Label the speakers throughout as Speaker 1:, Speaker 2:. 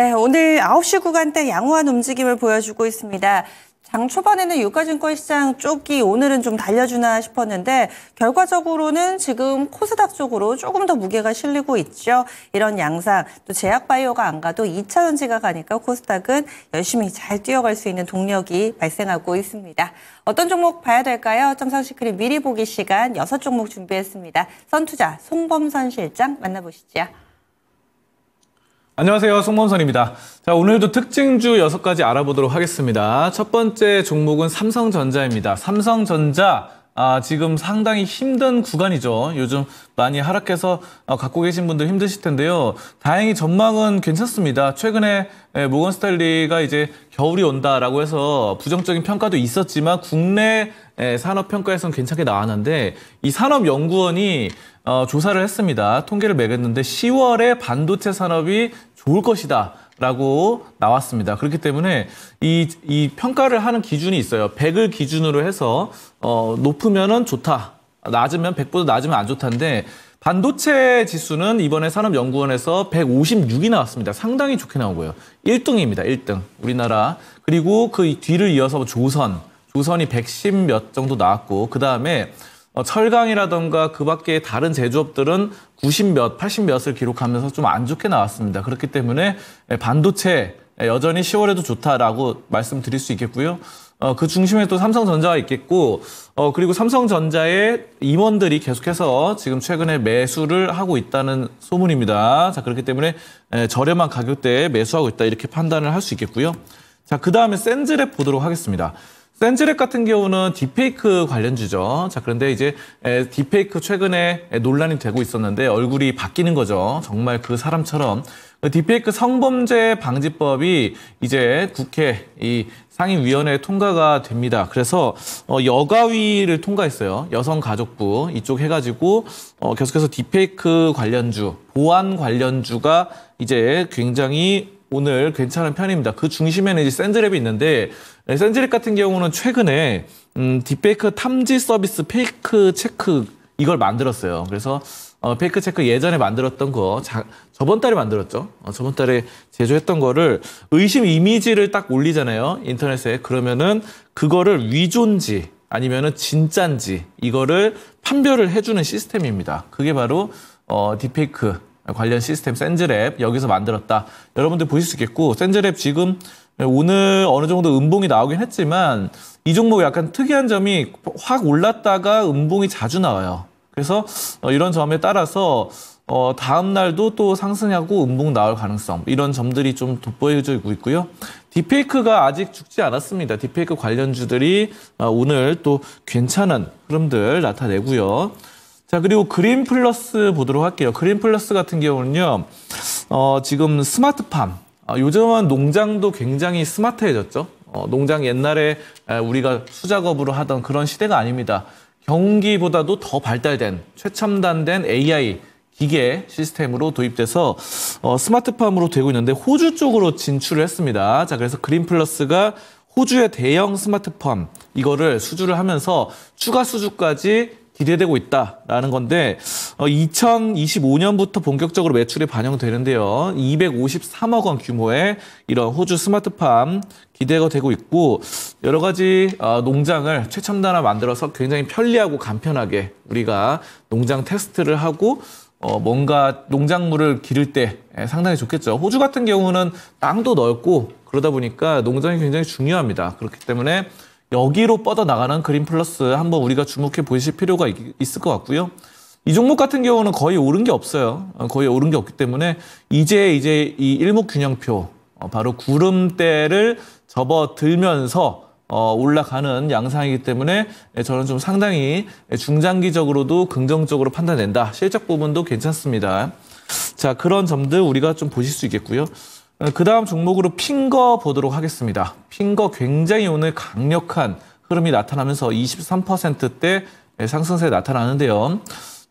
Speaker 1: 네, 오늘 9시 구간때 양호한 움직임을 보여주고 있습니다. 장 초반에는 유가증권 시장 쪽이 오늘은 좀 달려주나 싶었는데 결과적으로는 지금 코스닥 쪽으로 조금 더 무게가 실리고 있죠. 이런 양상 또 제약바이오가 안 가도 2차전지가 가니까 코스닥은 열심히 잘 뛰어갈 수 있는 동력이 발생하고 있습니다. 어떤 종목 봐야 될까요? 점상시크릿 미리 보기 시간 6종목 준비했습니다. 선투자 송범선 실장 만나보시죠.
Speaker 2: 안녕하세요. 송범선입니다. 자, 오늘도 특징주 여섯 가지 알아보도록 하겠습니다. 첫 번째 종목은 삼성전자입니다. 삼성전자 아, 지금 상당히 힘든 구간이죠. 요즘 많이 하락해서 어, 갖고 계신 분들 힘드실 텐데요. 다행히 전망은 괜찮습니다. 최근에 예, 모건 스탠리가 이제 겨울이 온다라고 해서 부정적인 평가도 있었지만 국내 예, 산업 평가에서는 괜찮게 나왔는데 이 산업연구원이 어, 조사를 했습니다. 통계를 매겼는데 10월에 반도체 산업이 좋을 것이다. 라고 나왔습니다. 그렇기 때문에 이, 이 평가를 하는 기준이 있어요. 100을 기준으로 해서, 어, 높으면은 좋다. 낮으면 100보다 낮으면 안 좋다인데, 반도체 지수는 이번에 산업연구원에서 156이 나왔습니다. 상당히 좋게 나온 거예요. 1등입니다. 1등. 우리나라. 그리고 그 뒤를 이어서 조선. 조선이 110 몇 정도 나왔고, 그 다음에 어, 철강이라던가 그 밖에 다른 제조업들은 90몇, 80몇을 기록하면서 좀 안 좋게 나왔습니다. 그렇기 때문에 예, 반도체 예, 여전히 10월에도 좋다라고 말씀드릴 수 있겠고요. 어, 그 중심에 또 삼성전자가 있겠고, 어, 그리고 삼성전자의 임원들이 계속해서 지금 최근에 매수를 하고 있다는 소문입니다. 자, 그렇기 때문에 에, 예, 저렴한 가격대에 매수하고 있다 이렇게 판단을 할 수 있겠고요. 자, 그 다음에 센즈랩 보도록 하겠습니다. 샌즈렉 같은 경우는 딥페이크 관련주죠. 자, 그런데 이제 딥페이크 최근에 논란이 되고 있었는데 얼굴이 바뀌는 거죠. 정말 그 사람처럼. 그 딥페이크 성범죄 방지법이 이제 국회 이 상임위원회 에 통과가 됩니다. 그래서 어, 여가위를 통과했어요. 여성가족부 이쪽 해가지고 어, 계속해서 딥페이크 관련주, 보안 관련주가 이제 굉장히 오늘 괜찮은 편입니다. 그 중심에는 이제 샌드랩이 있는데 네, 샌드랩 같은 경우는 최근에 음, 딥페이크 탐지 서비스 페이크 체크 이걸 만들었어요. 그래서 어, 페이크 체크 예전에 만들었던 거 자, 저번 달에 만들었죠. 어, 저번 달에 제조했던 거를 의심 이미지를 딱 올리잖아요. 인터넷에 그러면은 그거를 위존지 아니면은 진짠지 이거를 판별을 해주는 시스템입니다. 그게 바로 어, 딥페이크 관련 시스템 센즈랩 여기서 만들었다. 여러분들 보실 수 있겠고 센즈랩 지금 오늘 어느 정도 음봉이 나오긴 했지만 이 종목 약간 특이한 점이 확 올랐다가 음봉이 자주 나와요. 그래서 어, 이런 점에 따라서 어, 다음 날도 또 상승하고 음봉 나올 가능성 이런 점들이 좀 돋보여지고 있고요. 딥페이크가 아직 죽지 않았습니다. 딥페이크 관련주들이 어, 오늘 또 괜찮은 흐름들 나타내고요. 자, 그리고 그린 플러스 보도록 할게요. 그린 플러스 같은 경우는요, 어, 지금 스마트팜. 어, 요즘은 농장도 굉장히 스마트해졌죠. 어, 농장 옛날에 우리가 수작업으로 하던 그런 시대가 아닙니다. 경기보다도 더 발달된, 최첨단된 AI, 기계 시스템으로 도입돼서 어, 스마트팜으로 되고 있는데 호주 쪽으로 진출을 했습니다. 자, 그래서 그린 플러스가 호주의 대형 스마트팜 이거를 수주를 하면서 추가 수주까지 기대되고 있다라는 건데 2025년부터 어, 본격적으로 매출이 반영되는데요. 253억 원 규모의 이런 호주 스마트팜 기대가 되고 있고 여러 가지 어, 농장을 최첨단화 만들어서 굉장히 편리하고 간편하게 우리가 농장 테스트를 하고 어, 뭔가 농작물을 기를 때 예, 상당히 좋겠죠. 호주 같은 경우는 땅도 넓고 그러다 보니까 농장이 굉장히 중요합니다. 그렇기 때문에 여기로 뻗어나가는 그린 플러스 한번 우리가 주목해 보실 필요가 있을 것 같고요. 이 종목 같은 경우는 거의 오른 게 없어요. 어, 거의 오른 게 없기 때문에 이제 이제 이 일목균형표 어, 바로 구름대를 접어들면서 어, 올라가는 양상이기 때문에 예, 저는 좀 상당히 예, 중장기적으로도 긍정적으로 판단된다. 실적 부분도 괜찮습니다. 자, 그런 점들 우리가 좀 보실 수 있겠고요. 어, 그 다음 종목으로 핑거 보도록 하겠습니다. 핑거 굉장히 오늘 강력한 흐름이 나타나면서 23%대 상승세 나타나는데요.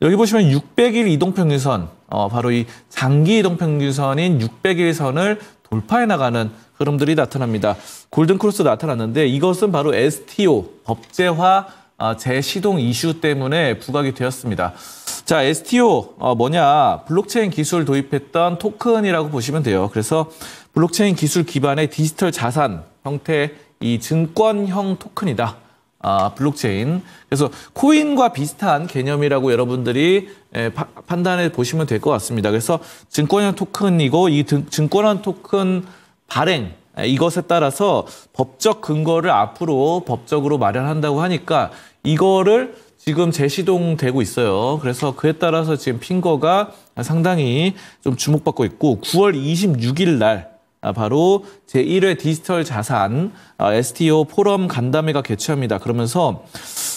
Speaker 2: 여기 보시면 600일 이동평균선, 어, 바로 이 장기 이동평균선인 600일 선을 돌파해 나가는 흐름들이 나타납니다. 골든크로스 나타났는데 이것은 바로 STO, 법제화 재시동 아, 이슈 때문에 부각이 되었습니다. 자, STO 어, 뭐냐? 블록체인 기술 도입했던 토큰이라고 보시면 돼요. 그래서 블록체인 기술 기반의 디지털 자산 형태 이 증권형 토큰이다. 아, 블록체인. 그래서 코인과 비슷한 개념이라고 여러분들이 에, 파, 판단해 보시면 될 것 같습니다. 그래서 증권형 토큰이고 이 증, 증권형 토큰 발행 아, 이것에 따라서 법적 근거를 앞으로 법적으로 마련한다고 하니까 이거를 지금 재시동되고 있어요. 그래서 그에 따라서 지금 핑거가 상당히 좀 주목받고 있고 9월 26일 날 아, 바로 제1회 디지털 자산 STO 아, 포럼 간담회가 개최합니다. 그러면서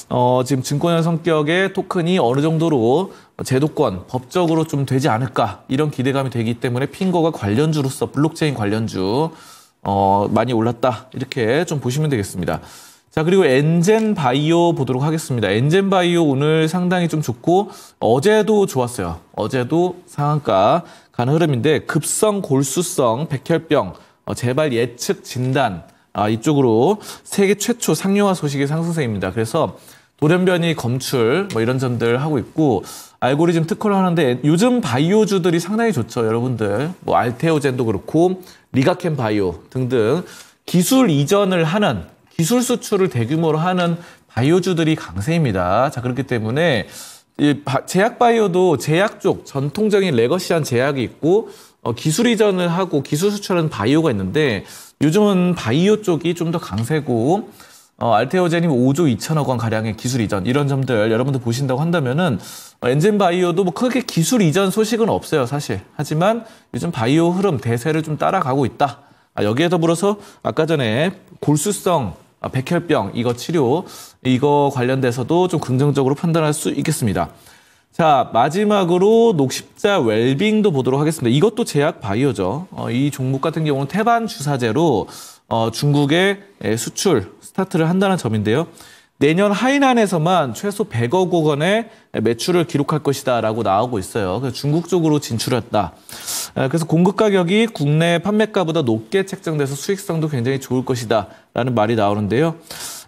Speaker 2: 어, 지금 증권형 성격의 토큰이 어느 정도로 제도권, 법적으로 좀 되지 않을까 이런 기대감이 되기 때문에 핑거가 관련주로서 블록체인 관련주 어, 많이 올랐다 이렇게 좀 보시면 되겠습니다. 자 그리고 엔젠 바이오 보도록 하겠습니다. 엔젠 바이오 오늘 상당히 좀 좋고 어제도 좋았어요. 어제도 상한가 가는 흐름인데 급성 골수성 백혈병 어, 재발 예측 진단 아, 이쪽으로 세계 최초 상용화 소식의 상승세입니다. 그래서 돌연변이 검출 뭐 이런 점들 하고 있고 알고리즘 특허를 하는데 요즘 바이오주들이 상당히 좋죠 여러분들 뭐 알테오젠도 그렇고 리가켄 바이오 등등 기술 이전을 하는 기술 수출을 대규모로 하는 바이오주들이 강세입니다 자 그렇기 때문에 이 제약 바이오도 제약 쪽 전통적인 레거시한 제약이 있고 어, 기술 이전을 하고 기술 수출하는 바이오가 있는데 요즘은 바이오 쪽이 좀 더 강세고 어, 알테오제님 5조 2천억 원 가량의 기술 이전 이런 점들 여러분들 보신다고 한다면은 어, 엔진 바이오도 뭐 크게 기술 이전 소식은 없어요 사실 하지만 요즘 바이오 흐름 대세를 좀 따라가고 있다 아, 여기에 더불어서 아까 전에 골수성 아, 백혈병 이거 치료 이거 관련돼서도 좀 긍정적으로 판단할 수 있겠습니다. 자 마지막으로 녹십자 웰빙도 보도록 하겠습니다. 이것도 제약 바이오죠. 어, 이 종목 같은 경우는 태반 주사제로 어, 중국의 수출 스타트를 한다는 점인데요. 내년 하이난에서만 최소 100억 원의 매출을 기록할 것이다라고 나오고 있어요. 그래서 중국 쪽으로 진출했다. 그래서 공급 가격이 국내 판매가보다 높게 책정돼서 수익성도 굉장히 좋을 것이다라는 말이 나오는데요.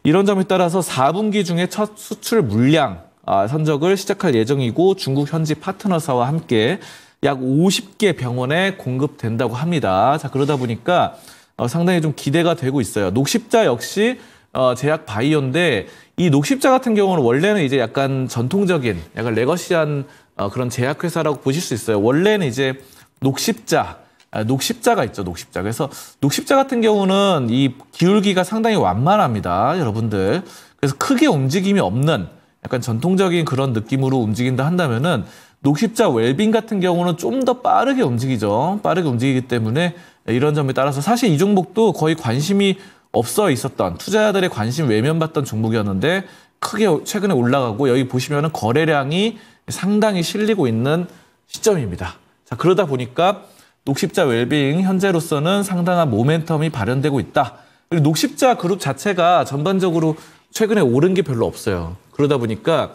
Speaker 2: 이런 점에 따라서 4분기 중에 첫 수출 물량 아, 선적을 시작할 예정이고 중국 현지 파트너사와 함께 약 50개 병원에 공급된다고 합니다. 자 그러다 보니까 어, 상당히 좀 기대가 되고 있어요. 녹십자 역시 어, 제약 바이오인데 이 녹십자 같은 경우는 원래는 이제 약간 전통적인 약간 레거시한 어, 그런 제약회사라고 보실 수 있어요. 원래는 이제 녹십자 아, 녹십자가 있죠, 녹십자. 그래서 녹십자 같은 경우는 이 기울기가 상당히 완만합니다, 여러분들. 그래서 크게 움직임이 없는 약간 전통적인 그런 느낌으로 움직인다 한다면은 녹십자 웰빙 같은 경우는 좀 더 빠르게 움직이죠. 빠르게 움직이기 때문에 네, 이런 점에 따라서 사실 이 종목도 거의 관심이 없어 있었던 투자자들의 관심 외면받던 종목이었는데 크게 최근에 올라가고 여기 보시면 거래량이 상당히 실리고 있는 시점입니다. 자, 그러다 보니까 녹십자 웰빙 현재로서는 상당한 모멘텀이 발현되고 있다. 그리고 녹십자 그룹 자체가 전반적으로 최근에 오른 게 별로 없어요. 그러다 보니까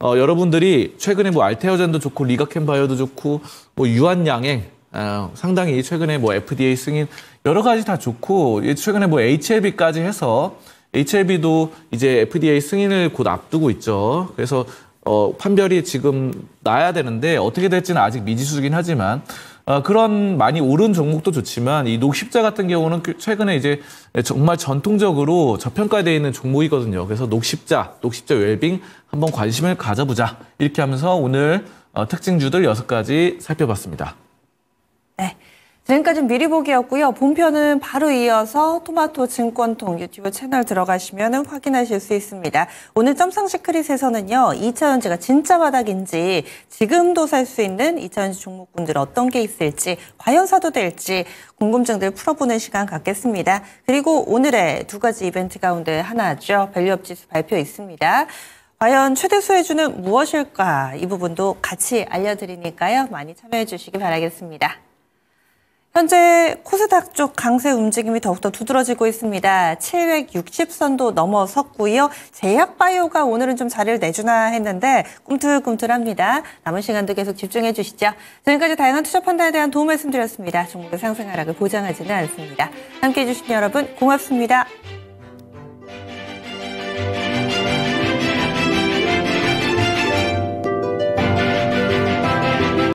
Speaker 2: 어, 여러분들이 최근에 뭐 알테어젠도 좋고 리가캠 바이어도 좋고 뭐 유한양행 아, 상당히 최근에 뭐 FDA 승인 여러 가지 다 좋고 최근에 뭐 HLB까지 해서 HLB도 이제 FDA 승인을 곧 앞두고 있죠. 그래서 어, 판별이 지금 나야 되는데 어떻게 될지는 아직 미지수긴 하지만 어, 그런 많이 오른 종목도 좋지만 이 녹십자 같은 경우는 최근에 이제 정말 전통적으로 저평가되어 있는 종목이거든요. 그래서 녹십자, 녹십자 웰빙 한번 관심을 가져보자 이렇게 하면서 오늘 어, 특징주들 여섯 가지 살펴봤습니다.
Speaker 1: 지금까지 미리 보기였고요. 본편은 바로 이어서 토마토 증권통 유튜브 채널 들어가시면 확인하실 수 있습니다. 오늘 점상식 크릿에서는요. 2차전지가 진짜 바닥인지 지금도 살 수 있는 2차전지 종목군들 어떤 게 있을지 과연 사도 될지 궁금증들 풀어보는 시간 갖겠습니다. 그리고 오늘의 두 가지 이벤트 가운데 하나죠. 밸류업 지수 발표 있습니다. 과연 최대 수혜주는 무엇일까? 이 부분도 같이 알려드리니까요. 많이 참여해 주시기 바라겠습니다. 현재 코스닥 쪽 강세 움직임이 더욱더 두드러지고 있습니다. 760선도 넘어섰고요. 제약바이오가 오늘은 좀 자리를 내주나 했는데 꿈틀꿈틀합니다. 남은 시간도 계속 집중해 주시죠. 지금까지 다양한 투자 판단에 대한 도움 말씀드렸습니다. 종목의 상승 하락을 보장하지는 않습니다. 함께해 주신 여러분 고맙습니다.